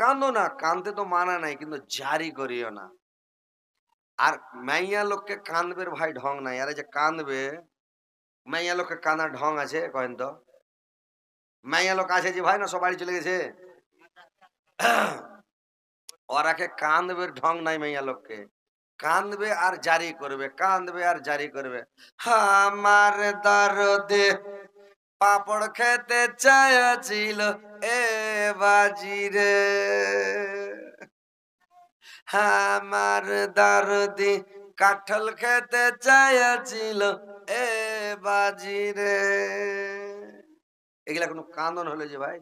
কাঁদো না কাঁদতে তো মানা নাই কিন্তু জারি করিও না আর মাইয়া লোককে কাঁদবে ভাই ঢং নাই আরে যে কাঁদবে মাইয়া লোককে কাঁদার ঢং আছে কহেন তো মাইয়া লোক আছে যে ভাই না সবাই চলে গেছে ওরাকে কাঁদবে ঢং নাই মাইয়া লোককে কাঁদবে আর জারি করবে কাঁদবে আর জারি করবে আমার দরদে পাপড় খেতে চাইছিল এ বাজিরে আমার দারদি কাঠল খেতে চাইছিল এ বাজিরে এগুলা কোনো কান্দন হলো যে ভাই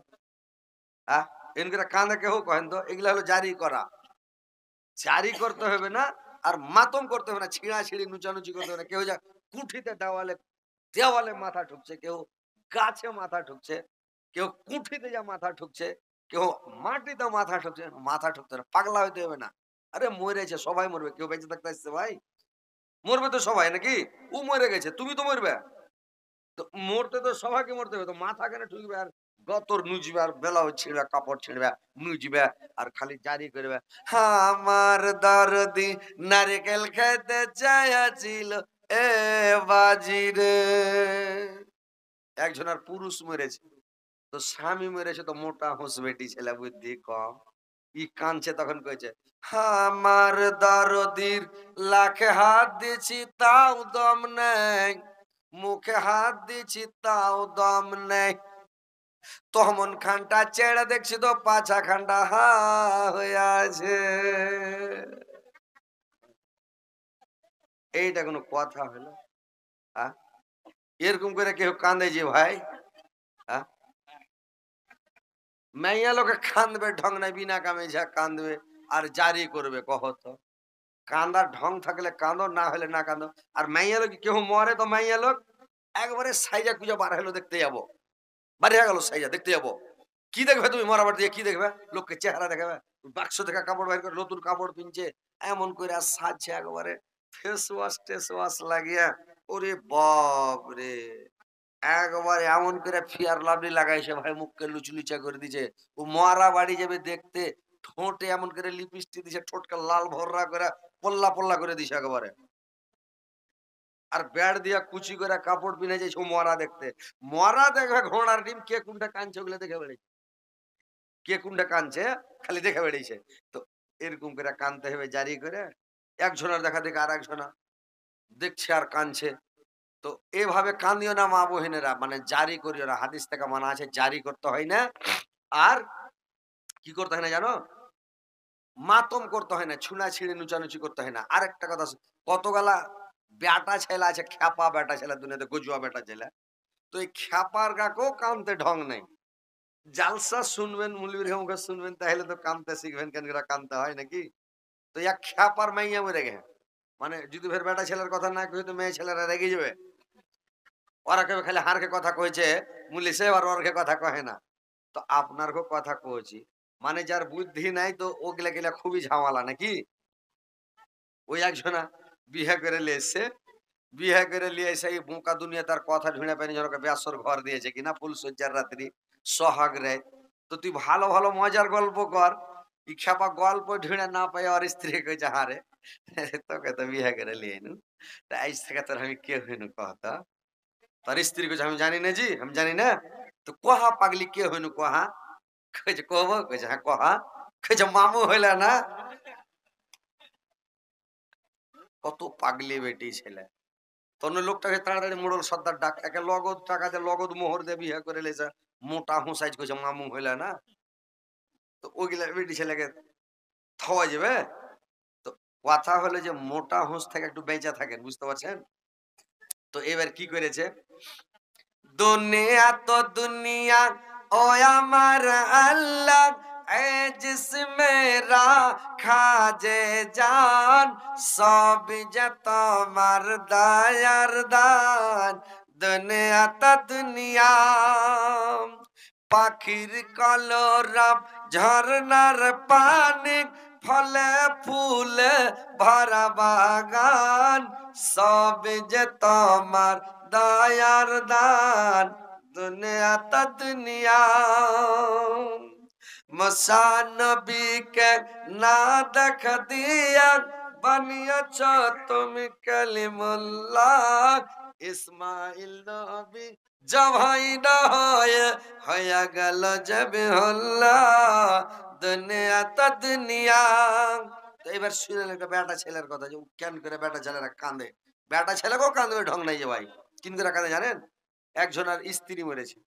হ্যাঁ এগুলা কান্দা কেউ কহেন তো এগুলা হলো জারি করা জারি করতে হবে না আর মাতম করতে হবে না ছিঁড়া ছিঁড়ি নুচানুচি করতে হবে না কেউ যা কুঠিতে দেওয়ালে দেওয়ালে মাথা ঠুকছে কেউ গাছে মাথা ঠুকছে কেউ কুঠিতে যা মাথা ঠুকছে কেউ মাটিতে মাথা ঠুকছে মাথা ঠুকছে না পাগলা হইতে হবে না আরে মরেছে সবাই মরবে কেউ বেঁচে থাকতে আসছে ভাই মরবে তো সবাই নাকি ও মরে গেছে তুমি তো মরবে তো মরতে তো সবাইকে মরতে হবে তো মাথা কেন ঠুকবে আর গতর নুজবে আর বেলাও ছিঁড়বে কাপড় ছিঁড়বে নুজবে আর খালি জারি করবে আমার দরদি নারিকেল খেতে চাইছিল এ বাজি রে একজন আর পুরুষ মেরেছে তো স্বামী মেরেছে তো মোটা হোস বেটি ছেলে বুদ্ধি কম কি কাঁদছে তখন কয়েছে আমার দারদির লাখে হাত দিছি তাও দম নেই মুখে হাত দিছি তাও দম নেই তহমন খানটা চেড়ে দেখছি তো পাছা খানটা হা হয়ে আছে এইটা কোনো কথা হলো এরকম করে কেউ কাঁদে যে ভাই হ্যাঁ? মেয়া লোকে কাঁদবে ঢং নাই বিনা কামে যা কাঁদবে আর জারি করবে কহ তো কান্দার ঢং থাকলে কাঁদো না হলে না কাঁদো আর মাইয়া লোক কেউ মরে তো মাইয়া লোক একবারে সাইজা কুজা বার হলো দেখতে যাবো বাড়িয়া গেল সাইজা দেখতে যাবো কি দেখবে তুমি মরাবার দিয়ে কি দেখবে লোককে চেহারা দেখাবে বাক্স থেকে কাপড় বাইর করে নতুন কাপড় পিনছে এমন করে সাজছে একবারে ফেস ওয়াশ টেস ওয়াশ লাগিয়া ওরে বাপ রে একবারে এমন করে ফিয়ার লাভলি লাগাইছে ভাই মুখকে লুচুলুচা করে দিছে ও মারা বাড়ি যাবে দেখতে ঠোঁটে এমন করে লিপিস্টি দিছে ঠোঁটকে লাল ভররা করে পল্লা পল্লা করে দিছে একবারে আর ব্যাট দিয়া কুচি করে কাপড় পিনে যাইছে ও মরা দেখতে মরা দেখবে ঘোড়ার ডিম কে কোনটা কানছে ওগুলো দেখে বেড়েছে কে কোনটা কানছে খালি দেখে বেড়েছে তো এরকম করে কানতে হবে জারি করে একজনের দেখা দেখে আর একজনা দেখছে আর কানছে তো এভাবে কাঁদিও না মা বহিনেরা মানে জারি করিও না হাদিস থেকে মানা আছে জারি করতে হয় না আর কি করতে হয় না জানো মাতম করতে হয় না ছুনা ছিঁড়ে নুচানুচি করতে হয় না আর একটা কথা কতগালা বেটা ছেলা আছে খ্যাপা বেটা ছেলা দুনিয়াতে গজুয়া বেটা ছেলে তো এই খ্যাপার গাকেও কানতে ঢং নেই জালসা শুনবেন মুলিবির মুখে শুনবেন তাহলে তো কানতে শিখবেন কেন কানতে হয় নাকি তো ইয়া খ্যাপার মাইয়া মরে গেছে মানে যদি ফের বেটা ছেলের কথা না কই তো মেয়ে ছেলেরা রেগে যাবে ওরা কেবে খালি হারকে কথা কইছে সে আর ওরকে কথা কহে না তো আপনার কথা কইছি মানে যার বুদ্ধি নাই তো গেলে গেলে খুবই ঝামালা নাকি ওই একজনা বিহে করে এসছে বিহে করে নিয়ে এসে এই বোঁকা দুনিয়া তার কথা ঢুঁড়ে পেনি ঝরকে ব্যাসর ঘর দিয়েছে কিনা ফুলসজ্জার রাত্রি সোহাগ রে তো তুই ভালো ভালো মজার গল্প কর পা গল্প ঢুঁড়ে না পাই আর স্ত্রী কইছে হ্যাঁ রে तो बिहा कर लियानु तो आज तक तर हम के होनु कह त तर स्त्री को हम जाने ना जी हम जाने ना तो कहा पागली के होनु कहा खोज कहबो खोज हाँ कहा खोज मामू होला ना কত পাগলি বেটি ছেলে তখন লোকটাকে তাড়াতাড়ি মোড়ল সর্দার ডাক একে লগদ টাকা দিয়ে লগদ মোহর দিয়ে বিয়ে করে লেছে মোটা হুঁসাইজ করছে মামু হইলা না তো ওইগুলা বেটি ছেলেকে থাওয়া যাবে কথা হলো যে মোটা হুঁস থেকে একটু বেঁচে থাকেন বুঝতে পারছেন তো এবার কি করেছে দুনিয়া তো দুনিয়া ও আমার আল্লাহ জান সব যে মার দায়ার দান দুনিয়া দুনিয়া পাখির কলরাম ঝর্নার পানি ফলে ফুলে ভরা বাগান সব যে তোমার দয়ার দান দুনিয়া তা দুনিয়া মশানবীকে না দেখ দিয়া বানিয়েছ তুমি কালি মোল্লা ইসমাইল নবী জভাই না হয় হয়ে গেল জবে হল্লা দুনিয়া তো এবার শুনলেন একটা বেটা ছেলের কথা যে কেন করে বেটা ছেলেরা কাঁদে বেটা ছেলেকেও কাঁদবে ঢং নাই যে ভাই কিন করে কাঁদে জানেন আর স্ত্রী মরেছে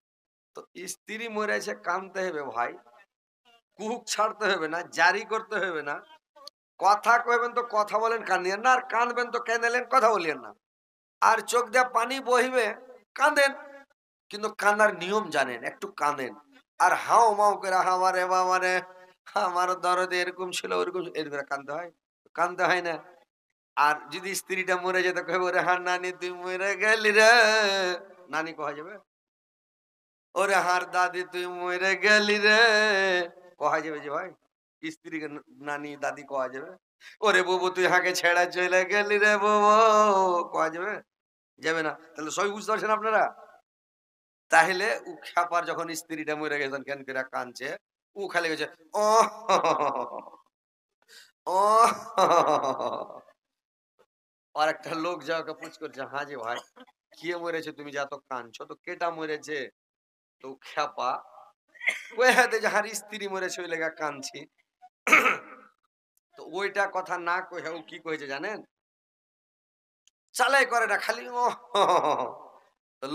তো স্ত্রী মরেছে কাঁদতে হবে ভাই কুহুক ছাড়তে হবে না জারি করতে হবে না কথা কইবেন তো কথা বলেন কান্দেন না আর কাঁদবেন তো কেঁদেলেন কথা বলিয়েন না আর চোখ দিয়ে পানি বহিবে কাঁদেন কিন্তু কান্দার নিয়ম জানেন একটু কাঁদেন আর হাও মাও করে হামারে বামারে আমার দরদে এরকম ছিল ওরকম এরপরে কান্দতে হয় কান্দতে হয় না আর যদি স্ত্রীটা মরে যেত ওরে হার নানি তুই মরে গেলি রে নানি কহা যাবে ওরে হার দাদি তুই মরে গেলি রে কহা যাবে যে ভাই স্ত্রী নানি দাদি কহা যাবে ওরে বাবু তুই হাঁকে ছেড়া চলে গেলি রে বাবু কহা যাবে যাবে না তাহলে সবই বুঝতে পারছেন আপনারা তাহলে উখ্যাপার যখন স্ত্রীটা মরে গেছেন কেন করে কাঁদছে উ খালি গেছে ও আর একটা লোক যাওয়াকে পুঁচ করছে হ্যাঁ যে ভাই কে মরেছে তুমি যা তো কানছো তো কেটা মরেছে তো খ্যাপা ওই হাতে হ্যাঁ যাহার স্ত্রী মরেছে ওই লেগা কানছি তো ওইটা কথা না কহে হ্যাঁ ও কি কয়েছে জানেন চালাই করে না খালি ও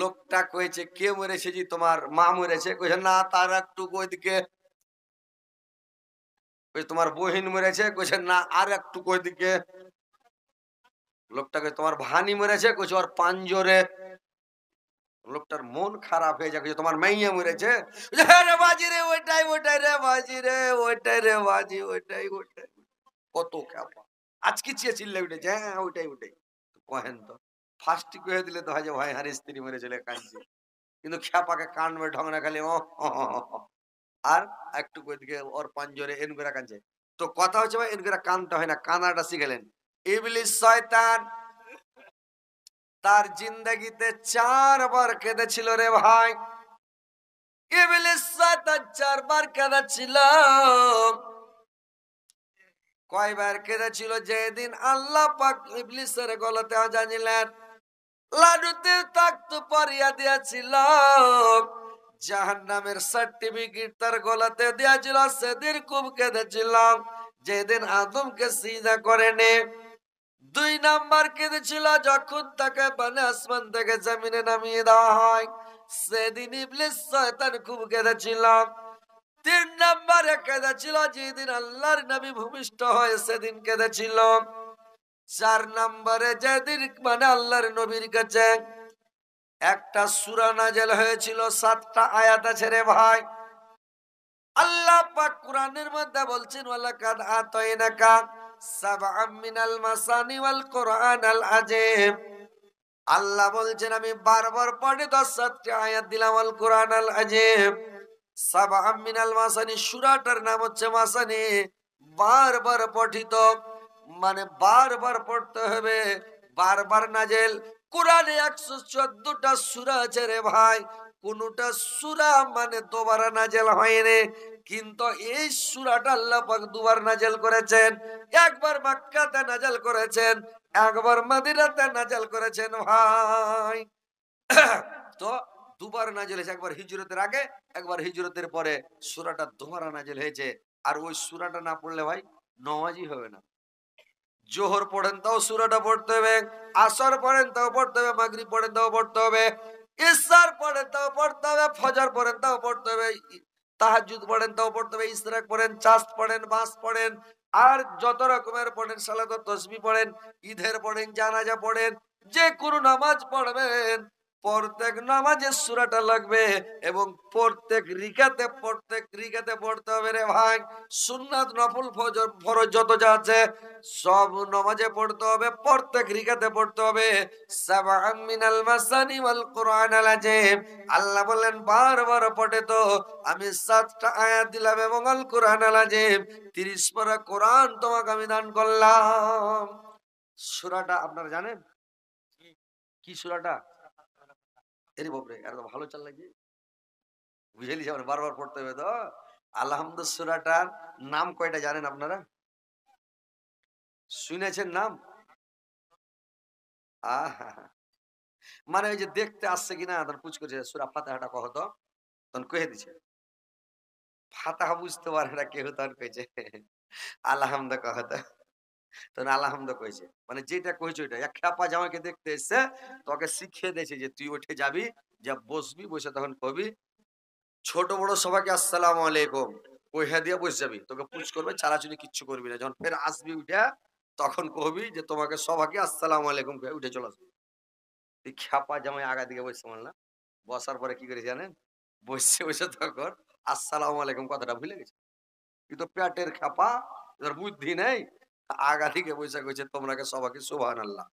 লোকটা কয়েছে কে মরেছে যে তোমার মা মরেছে কয়েছে না তার একটু ওইদিকে ওই তোমার বহিন মরেছে কইছে না আর একটু কই দিকে লোকটাকে তোমার ভানি মরেছে কইছে আর পাঞ্জরে লোকটার মন খারাপ হয়ে যাচ্ছে তোমার মাইয়া মরেছে হ্যাঁ রে বাজি রে ওইটাই ওইটাই রে বাজি রে ওইটাই রে বাজি ওইটাই ওইটাই কত ক্যাপা আজকে চেয়ে চিল্লে উঠেছে হ্যাঁ, হ্যাঁ ওইটাই ওইটাই কহেন তো ফার্স্ট কয়ে দিলে তো হয় যে ভাই হারে স্ত্রী মরেছিল কাঁদছে কিন্তু খ্যাপাকে কানবে ঢংনা খালি ও আর একটু ওইদিকে ওর পাঞ্জরে এনগোরা কানছে তো কথা হচ্ছে ভাই এনগোরা কানটা হয় না কানাটা শিখেলেন ইবলিস শয়তান তার জিন্দগিতে চারবার কেঁদেছিল রে ভাই ইবলিস শয়তান চারবার কেঁদেছিল কয়বার কেঁদেছিল যেদিন আল্লাহ পাক ইবলিসের গলাতে জানিলেন লাডুতে তাক্ত পরিয়া দিয়েছিল জাহান্নামের সার্টিফিকেট তার গলাতে দিয়েছিল সেদিন খুব কেঁদেছিলাম যেদিন আদমকে সিজা করেনি দুই নাম্বার কেঁদেছিল যখন তাকে মানে আসমান থেকে জমিনে নামিয়ে দেওয়া হয় সেদিন ইবলিশান খুব খুব কেঁদেছিলাম তিন নাম্বারে কেঁদেছিল যেদিন আল্লাহর নবী ভূমিষ্ঠ হয় সেদিন কেঁদেছিল চার নাম্বারে যেদিন মানে আল্লাহর নবীর কাছে একটা সুরা নাজেল হয়েছিল সাতটা আয়াত আছে রে ভাই আল্লাহ পাক কোরআনের মধ্যে বলছেন ওয়ালাকাদ আতাইনাকা সাবআম মিনাল মাসানি ওয়াল আল আজিম আল্লাহ বলছেন আমি বারবার পড়ে দশ সাতটা আয়াত দিলাম আল কোরআন আল আজেব সাবআম মিনাল মাসানি সুরাটার নাম হচ্ছে মাসানি বারবার পঠিত মানে বারবার পড়তে হবে বারবার নাজেল কোরআনে একশো চোদ্দটা সুরা আছে রে ভাই কোনটা সুরা মানে দুবার নাজেল হয়নি কিন্তু এই সুরাটা আল্লাহ পাক দুবার নাজেল করেছেন একবার মাক্কাতে নাজেল করেছেন একবার মাদিরাতে নাজেল করেছেন ভাই তো দুবার নাজেল হয়েছে একবার হিজরতের আগে একবার হিজরতের পরে সুরাটা দুবার নাজেল হয়েছে আর ওই সুরাটা না পড়লে ভাই নওয়াজই হবে না জোহর পড়েন তাও সুরাটা পড়তে হবে আসর পড়েন তাও পড়তে হবে মাগরি পড়েন তাও পড়তে হবে ইসার পড়েন তাও পড়তে হবে ফজর পড়েন তাও পড়তে হবে তাহাজুদ পড়েন তাও পড়তে হবে ইসরাক পড়েন চাষ পড়েন বাঁশ পড়েন আর যত রকমের পড়েন সালাদ তসবি পড়েন ঈদের পড়েন জানাজা পড়েন যে কোনো নামাজ পড়বেন প্রত্যেক নামাজে সুরাটা লাগবে এবং প্রত্যেক রিকাতে প্রত্যেক রিকাতে পড়তে হবে রে ভাই সুন্নাত নফল ফরজ যত যা আছে সব নমাজে পড়তে হবে প্রত্যেক রিকাতে পড়তে হবে সাবান মিনাল মাসানি ওয়াল কোরআন আল্লাহ বলেন বারবার পড়ে তো আমি সাতটা আয়াত দিলাম এবং আল কোরআন আলাজেব তিরিশ 30 কোরআন তোমাকে আমি দান করলাম সুরাটা আপনারা জানেন কি সুরাটা এর বাপরে এত ভালো চাল লাগে বুঝে নিয়েছি বারবার পড়তে হবে তো আলহামদুল সুরাটার নাম কয়টা জানেন আপনারা শুনেছেন নাম মানে ওই যে দেখতে আসছে কিনা তখন পুজ করছে সুরা ফাতাহাটা কহ তখন কহে দিছে ফাতাহা বুঝতে পারে না কেহ তখন কয়েছে আল্লাহমদ কহ তখন আল্লাহমদ কয়েছে মানে যেটা কয়েছে ওইটা এক খ্যাপা জামাকে দেখতে এসছে তোকে শিখিয়ে দিয়েছে যে তুই উঠে যাবি যা বসবি বসে তখন কবি ছোট বড় সবাইকে আসসালাম আলাইকুম কইহা দিয়ে বসে যাবি তোকে পুজ করবে চালাচুরি কিচ্ছু করবি না যখন ফের আসবি উঠে তখন কবি যে তোমাকে সবাকে আসসালাম আলাইকুম উঠে চলে আসবে তুই খ্যাপা জামাই আগা দিকে বসছে না বসার পরে কি করে জানেন বসে বসে তখন আসসালাম আলাইকুম কথাটা ভুলে গেছে কিন্তু প্যাটের খ্যাপা এদের বুদ্ধি নেই আগা দিকে বসে কইছে তোমরাকে সবাকে সুবাহ আল্লাহ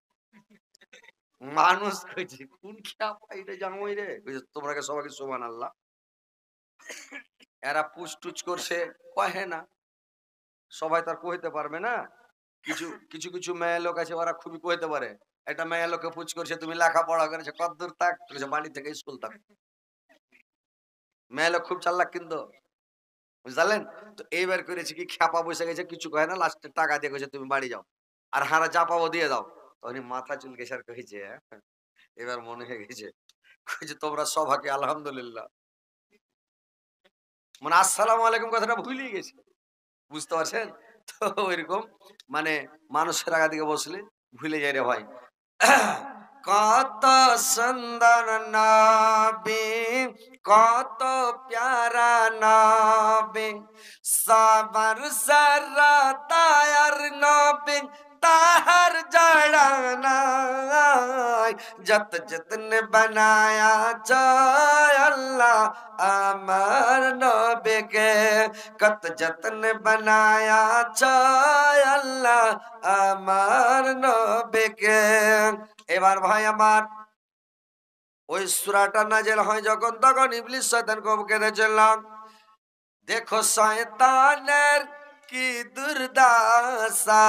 মানুষ কইছে কোন খ্যাপা এটা জামাই রে কইছে তোমরাকে সবাকে সুবাহ আল্লাহ এরা পুষ টুচ করছে কহে না সবাই তার কহিতে পারবে না কিছু কিছু কিছু মেয়ে লোক আছে ওরা খুবই কইতে পারে একটা মেয়ে লোকে পুজ করছে তুমি লেখাপড়া করেছো কদ্দূর তাক বাড়ি থেকে স্কুল তাক মেয়ে লোক খুব চাল্লাক কিন্তু বুঝলেন তো এইবার করেছে কি খ্যাপা বসে গেছে কিছু কয় না লাস্টে টাকা দিয়ে গেছে তুমি বাড়ি যাও আর হারা চাপাবো দিয়ে দাও তখন মাথা চুল গেছে আর কইছে হ্যাঁ? এবার মনে হয়ে গেছে কইছে তোমরা সভাকে আলহামদুলিল্লাহ মানে আসসালাম আলাইকুম কথাটা ভুলিয়ে গেছে বুঝতে পারছেন তো ওইরকম মানে মানুষের আগা দিকে বসলে ভুলে যাই রে ভাই কত সুন্দর নবী কত প্যারা নবী সাবার সারা তায়ার নবী তাহার জড়ানা যত যতন বানায়া যায় আমার নবেকে কত যতন বানায়া চায় আমার নবেকে এবার ভাই আমার ওই সুরাটা নাজেল হয় যখন তখন ইবলিস শয়তান কম কেঁদেছিলাম দেখো শয়তানের কি দুর্দাসা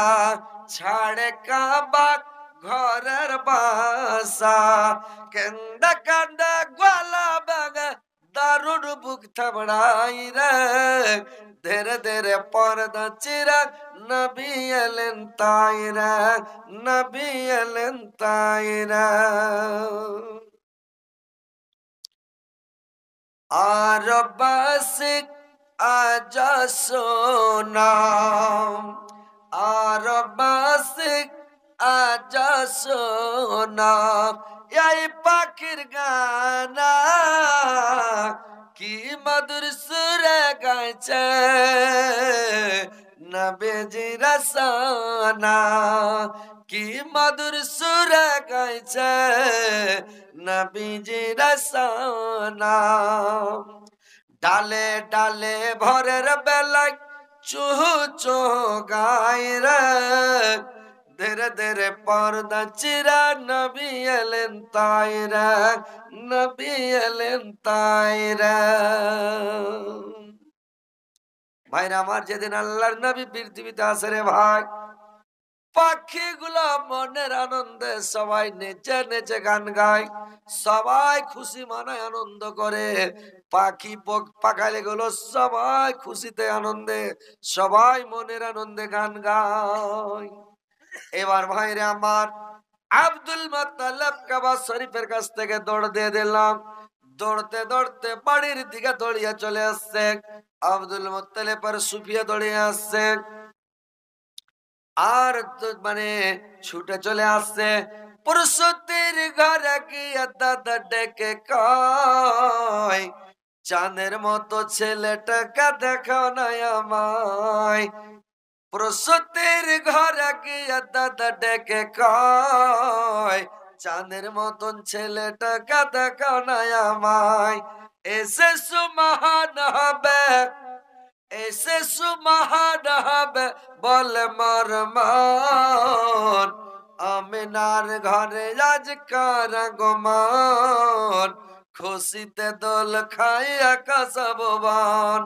ছাড়ে কাবা ঘরের বাসা কেন্দা কান্দা গোলা বাগা দারুর বুক থাবড়াই রে ধীরে ধীরে পর্দা চিরাগ নবী এলেন তাই রে নবী এলেন তাই রে আর বাসিক আজা সোনাম আর বাসিক আজা সোনাম এই পাখির গানা কি মধুর সুরে গাইছে নবেজি রসানা কি মধুর সুর গাইছে নবীজি রসানা ডালে ডালে ভরের বেলায় চুহ চো গায় রে ধীরে ধীরে পর্দা চিরা নবী এলেন তাইরা নবী এলেন তাইরা ভাইরা আমার যেদিন আল্লাহর নবী পৃথিবীতে আসে রে ভাই পাখিগুলো মনের আনন্দে সবাই নেচে নেচে গান গায় সবাই খুশি মানায় আনন্দ করে পাখি পাকালে গুলো সবাই খুশিতে আনন্দে সবাই মনের আনন্দে গান গায় এবার ভাইরে আমার আব্দুল মাতালাব কাবা শরীফের কাছ থেকে দৌড় দিয়ে দিলাম দৌড়তে দৌড়তে বাড়ির দিকে দৌড়িয়ে চলে আসছে আব্দুল মোত্তালেবার সুফিয়া দৌড়িয়ে আসছে আর মানে ছুটে চলে আসছে পুরুষতির ঘরে গিয়ে দাদা ডেকে কয় চাঁদের মতো ছেলেটাকে দেখাও না আমায় প্রসূতির ঘরে গিয়া দাদা ডেকে কয় চাঁদের মতন ছেলেটা কাদা কানায় আমায় এসে সুমহান হবে এসে সুমহান হবে বলে মার মান আমিনার ঘরে আজ কার গোমান খুশিতে দোল খাইয়া কাসাবন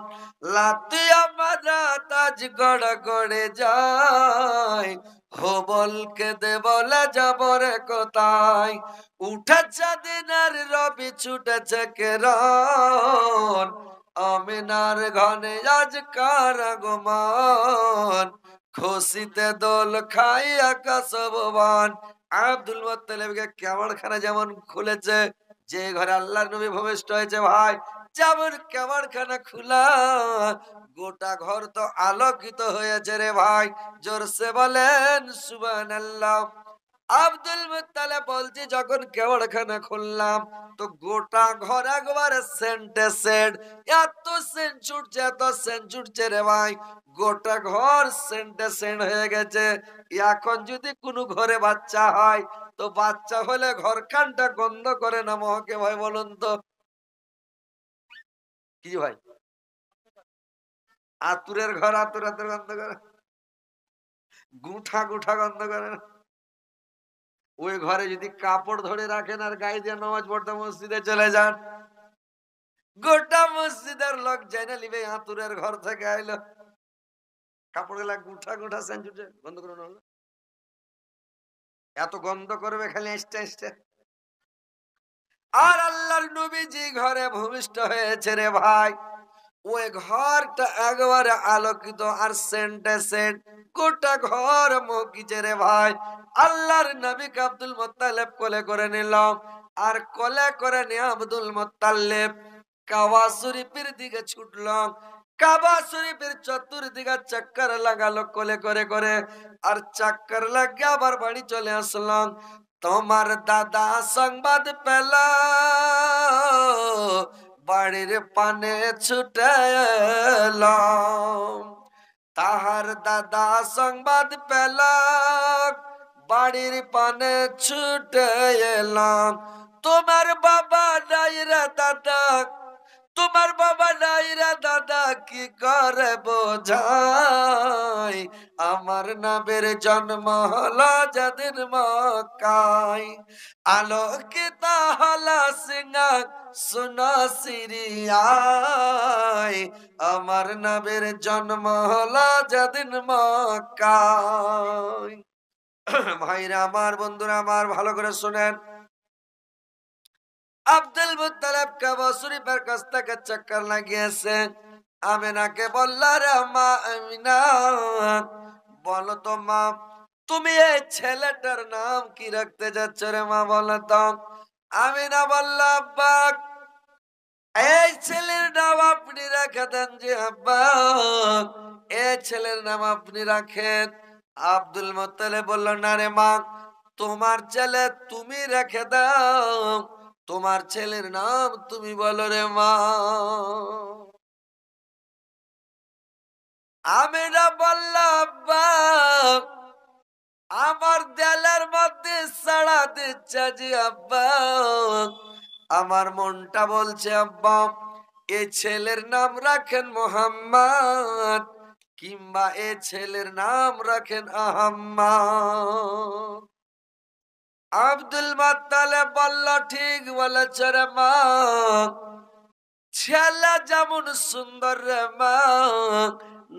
লাতি আমরা তাজ গড় গড়ে যায় হবলকে দে বলে যাব কোথায় উঠেছে দিনের রবি ছুটেছে কেরন আমিনার ঘনে আজ কার কারাগমান খুশিতে দোল খাইয়া কাসববান আব্দুল মোত্তালেবকে কেমন খানা যেমন খুলেছে যে ঘরে আল্লাহর নবী ভবিষ্ট হয়েছে ভাই যেমন কেমন খানা গোটা ঘর তো আলোকিত হয়েছে রে ভাই জোরসে বলেন সুবান আল্লাহ আব্দুল মুতালে বলছি যখন কেওড়খানা খুললাম তো গোটা ঘর একবার সেন্টে সেন্ট এত সেন্ট ছুটছে এত সেন্ট ছুটছে রে ভাই গোটা ঘর সেন্টে সেন্ট হয়ে গেছে এখন যদি কোনো ঘরে বাচ্চা হয় তো বাচ্চা হলে ঘরখানটা গন্ধ করে না মহকে ভাই বলুন তো কি ভাই আতুরের ঘর আতুর আতুর গন্ধ করে গুঠা গুঠা গন্ধ করে না ওই ঘরে যদি কাপড় ধরে রাখেন আর গায়ে দিয়ে নামাজ পড়তে মসজিদে চলে যান গোটা মসজিদের লোক জেনে নিবে আতুরের ঘর থেকে আইলো কাপড় গুলা গুঠা গুঠা সেঞ্চুটে বন্ধ করে এত গন্ধ করবে খালি এসটা এসটা আর আল্লাহর নবী ঘরে ভূমিষ্ঠ হয়েছে রে ভাই ওই ঘরটা একবারে আলোকিত আর সেন্টে সেন্ট গোটা ঘর মকিছে রে ভাই আল্লাহর নবী আব্দুল মোত্তালেব কোলে করে নিলাম আর কোলে করে নিয়ে আব্দুল মোত্তালেব কাবা শরীফের দিকে ছুটলাম কাবা শরীফের চতুর্দিকে চাক্কর লাগালো কোলে করে করে আর চাক্কর লাগিয়ে আবার বাড়ি চলে আসলাম তোমার দাদা সংবাদ পেলা বাড়ির পানে ছুটেল তাহার দাদা সংবাদ পেল বাড়ির পানে ছুটে এলাম তোমার বাবা নাই দাদা তোমার বাবা নাই দাদা কি করে বোঝায় আমার নামের জন্ম হলো যাদের মকাই আলোকিত তাহলা সিংহা সোনা সিরিয়ায় আমার নামের জন্ম হলো যাদের মকাই ভাইরা আমার বন্ধুরা আমার ভালো করে শোনেন আব্দুল মুতালেব কাবা শরীফের কাছ থেকে চক্কর লাগিয়েছে আমিনাকে বললার মা আমিনা বলো তো মা তুমি এই ছেলেটার নাম কি রাখতে যাচ্ছ রে মা বলো তো আমি না বললাম এই ছেলের নাম আপনি রাখা দেন যে আব্বা এই ছেলের নাম আপনি রাখেন আব্দুল মোতালে বলল না রে মা তোমার ছেলে তুমি রেখে দাও তোমার ছেলের নাম তুমি বলো রে মা আমিরা বললাম আমার দেলের মধ্যে সাড়া দিচ্ছে যে আব্বা আমার মনটা বলছে আব্বা এ ছেলের নাম রাখেন মোহাম্মদ কিংবা এ ছেলের নাম রাখেন আহম্মদ আব্দুল মাতালে বলল ঠিক বলেছে রে মা ছেলা যেমন সুন্দর রে মা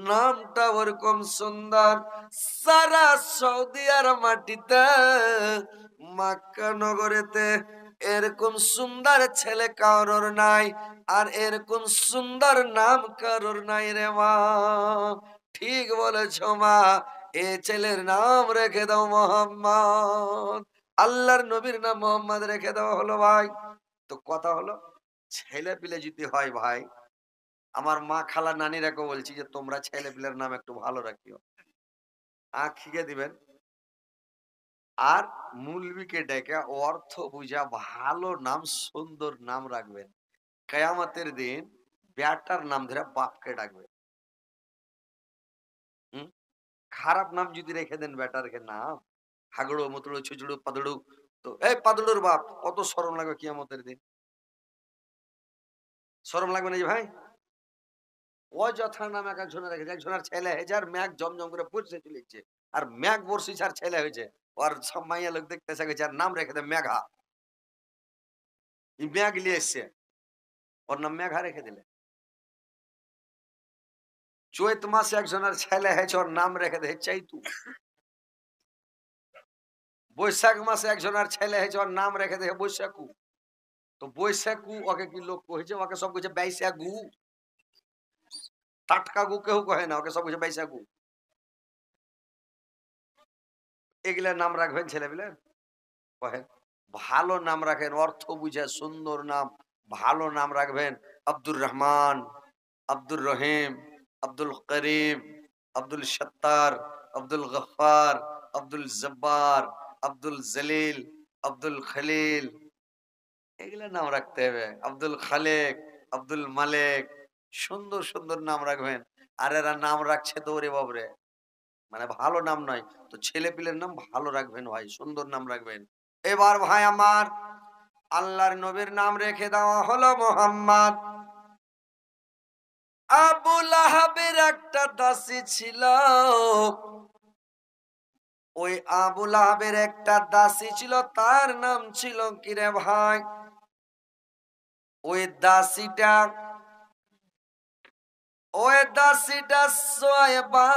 নামটা ওরকম সুন্দর সারা সৌদি আর মাটিতে মাক্কা নগরেতে এরকম সুন্দর ছেলে কারোর নাই আর এরকম সুন্দর নাম কারোর নাই রে মা ঠিক বলেছ মা এ ছেলের নাম রেখে দাও মোহাম্মদ আল্লাহর নবীর নাম মোহাম্মদ রেখে দেওয়া হলো ভাই তো কথা হলো ছেলে পিলে যদি হয় ভাই আমার মা খালা নানিরাকে বলছি যে তোমরা ছেলে পিলের নাম একটু ভালো রাখিও আখিকে দিবেন আর মুলবিকে ডেকে অর্থ বুঝা ভালো নাম সুন্দর নাম রাখবেন কেয়ামতের দিন ব্যাটার নাম ধরে বাপকে ডাকবেন খারাপ নাম যদি রেখে দেন ব্যাটারকে নাম হাগড়ো মতড়ো ছুচুড়ো পাদড়ু তো এই পাদড়ুর বাপ কত স্মরণ লাগবে কিয়ামতের দিন সরম লাগবে না যে ভাই অযথা নাম এক একজনের রেখেছে একজনের ছেলে হয়েছে আর ম্যাক জমজম করে পড়ছে চলেছে আর ম্যাক বর্ষি আর ছেলে হয়েছে আর সব মাইয়া লোক দেখতে এসে গেছে আর নাম রেখে দেয় ম্যাঘা ম্যাগ নিয়ে এসছে ওর নাম ম্যাঘা রেখে দিলে চৈত মাসে একজনের ছেলে হয়েছে ওর নাম রেখে দেয় চাইতু বৈশাখ মাসে একজনের ছেলে হয়েছে ওর নাম রেখে দেয় বৈশাখু বয়সাকু আগে কি লোক কইছে ও আগে সব কইছে বৈসাগু টাটকা গোক কেও কয় না ওকে সব কইছে বৈসাগু এ গিলা নাম রাখবেন ছিলা বিলের বলেন ভালো নাম রাখেন অর্থ বুঝা সুন্দর নাম ভালো নাম রাখবেন আব্দুর রহমান আব্দুর রহিম আব্দুল করিম আব্দুল শাত্তার আব্দুল গফফার আব্দুল জবর আব্দুল জलील আব্দুল খलील এগুলা নাম রাখতে হবে আব্দুল খালেক আব্দুল মালেক সুন্দর সুন্দর নাম রাখবেন আর এরা নাম রাখছে দৌড়ে বাবরে মানে ভালো নাম নয় তো ছেলে পিলের নাম ভালো রাখবেন ভাই সুন্দর নাম রাখবেন এবার ভাই আমার আল্লাহর নবীর নাম রেখে দেওয়া হলো মোহাম্মদ আবুল আহাবের একটা দাসী ছিল ওই আবুল আহাবের একটা দাসী ছিল তার নাম ছিল কিরে ভাই ওই দাসিটা ওই দাসিটা সোয়েবা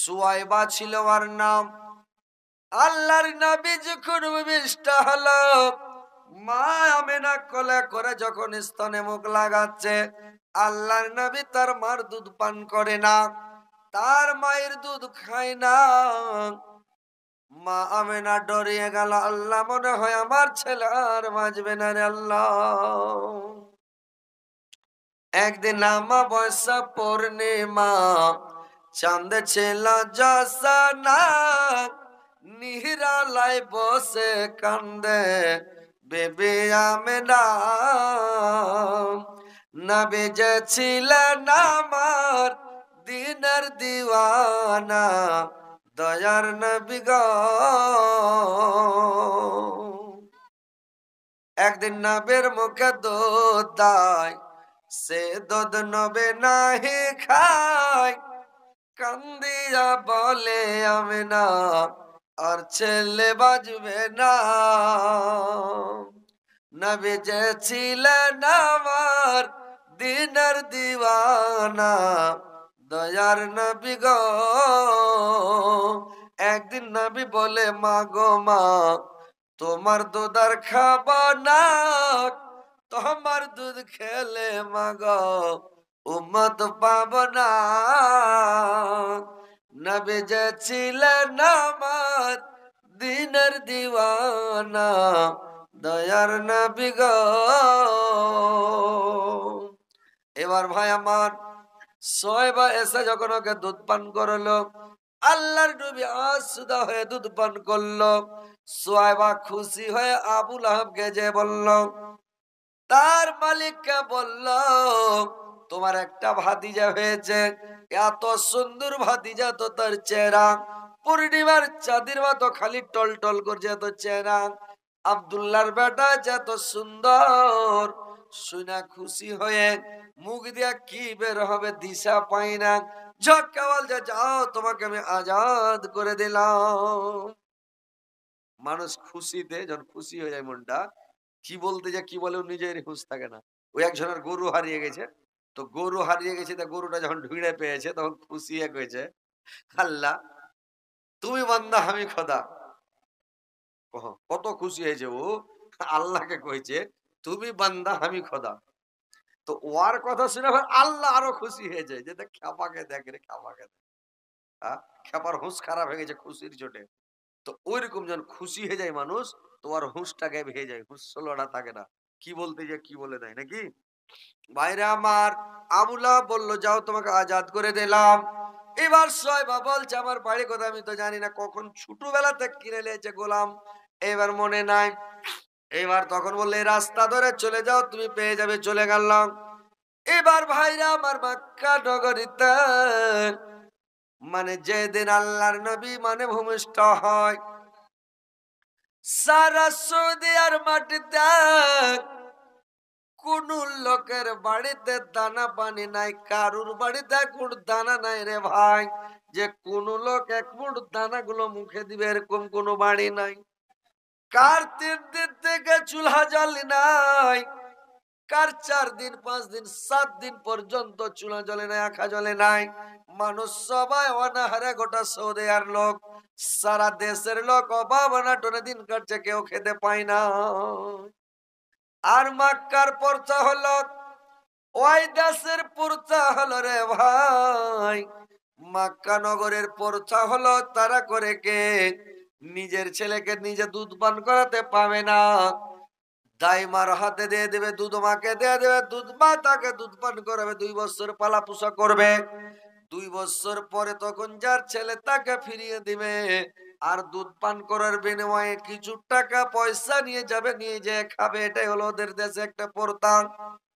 সোয়েবা ছিল ওর নাম আল্লাহর নবী যখন বিষ্ট হলো মা আমি না কলে করে যখন স্তনে মুখ লাগাচ্ছে আল্লাহর নবী তার মার দুধ পান করে না তার মায়ের দুধ খায় না মা না ডরিয়ে গেল আল্লাহ মনে হয় আমার ছেলে আর বাঁচবে না রে আল্লাহ একদিন আমা বয়সা পূর্ণিমা চাঁদ ছিল নিহিরালাই বসে কান্দে বেবি আমেনা নবে যে ছিলেন আমার দিনের দিওয়ানা দয়ার নবী গ একদিন নবের মুখে দোদায় সে দুধ নবে নাহি খায় কান্দিয়া বলে আমি না আর ছেলে বাজবে না নবে যে ছিলেন আমার দিনের দিওয়ানা দয়ার নবী গ একদিন নবি বলে মা গো মা তোমার দুধার খাব না তোমার দুধ খেলে মা গ উমত পাব না নবী যে ছিলেন আমার দিনের দিওয়ানা দয়ার নবী গ এবার ভাই আমার ছয় বা এসে যখন ওকে দুধ পান করলো আল্লাহর নবী আসুদা হয়ে দুধ পান করলো সোয়াইবা খুশি হয়ে আবুল আহাবকে যে বলল তার মালিককে বলল তোমার একটা ভাতিজা হয়েছে এত সুন্দর ভাতিজা তো তার চেহারা পূর্ণিমার চাঁদের মতো খালি টল টল করছে এত চেহারা আবদুল্লার বেটা যে এত সুন্দর শুনা খুশি হয়ে মুখ দিয়া কি বের হবে দিশা পাই না ঝটকাওয়াল যা যাও তোমাকে আমি আজাদ করে দিলাম মানুষ খুশিতে যখন খুশি হয়ে যায় মনটা কি বলতে যা কি বলে নিজের হুঁশ থাকে না ওই একজনের গরু হারিয়ে গেছে তো গরু হারিয়ে গেছে তা গরুটা যখন ঢুঁড়ে পেয়েছে তখন খুশি এক হয়েছে আল্লাহ তুমি বান্দা আমি খোদা কত খুশি হয়েছে ও আল্লাহকে কইছে তুমি বান্দা আমি খোদা তো ওয়ার কথা শুনে আল্লাহ আরো খুশি হয়ে যায় যে দেখ খ্যাপাকে দেখ রে খ্যাপাকে খ্যাপার হুঁশ খারাপ হয়ে গেছে খুশির চোটে তো ওই রকম যেন খুশি হয়ে যায় মানুষ তোমার হুঁশটাকে ভেয়ে যায় হুঁশ লোড়া থাকে না কি বলতে যে কি বলে দেয় নাকি বাইরে আমার আবুলা বলল যাও তোমাকে আজাদ করে দিলাম এবার বা বলছে আমার বাড়ি কথা আমি তো জানি না কখন ছোটবেলা থেকে কিনে নিয়েছে গোলাম এবার মনে নাই এবার তখন বললে রাস্তা ধরে চলে যাও তুমি পেয়ে যাবে চলে গেলাম এবার ভাইরা আমার মাক্কা নগরীতে মানে যেদিন আল্লাহর নবী মানে ভূমিষ্ঠ হয় সারা সৌদি আর মাটিতে কোন লোকের বাড়িতে দানা পানি নাই কারুর বাড়িতে কোন দানা নাই রে ভাই যে কোন লোক এক মুঠ দানা গুলো মুখে দিবে এরকম কোনো বাড়ি নাই কার তিন দিন থেকে চুলা জ্বলে নাই কার চার দিন পাঁচ দিন সাত দিন পর্যন্ত চুলা জ্বলে নাই আখা জ্বলে নাই মানুষ সবাই অনাহারে গোটা সৌদে আর লোক সারা দেশের লোক অভাব অনাটনে দিন কাটছে কেউ খেতে পায় না আর মাক্কার পর্চা হলো ওই দেশের পর্চা হলো রে ভাই মাক্কা নগরের পর্চা হলো তারা করে কে নিজের ছেলেকে নিজে দুধ পান করাতে পাবে না দাইমার হাতে দিয়ে দেবে দুধ মাকে দিয়ে দেবে দুধ মা তাকে দুধ পান করাবে দুই বছর পালা পোষা করবে দুই বছর পরে তখন যার ছেলে তাকে ফিরিয়ে দিবে আর দুধ পান করার বিনিময়ে কিছু টাকা পয়সা নিয়ে যাবে নিয়ে যে খাবে এটাই হলো ওদের দেশে একটা প্রথা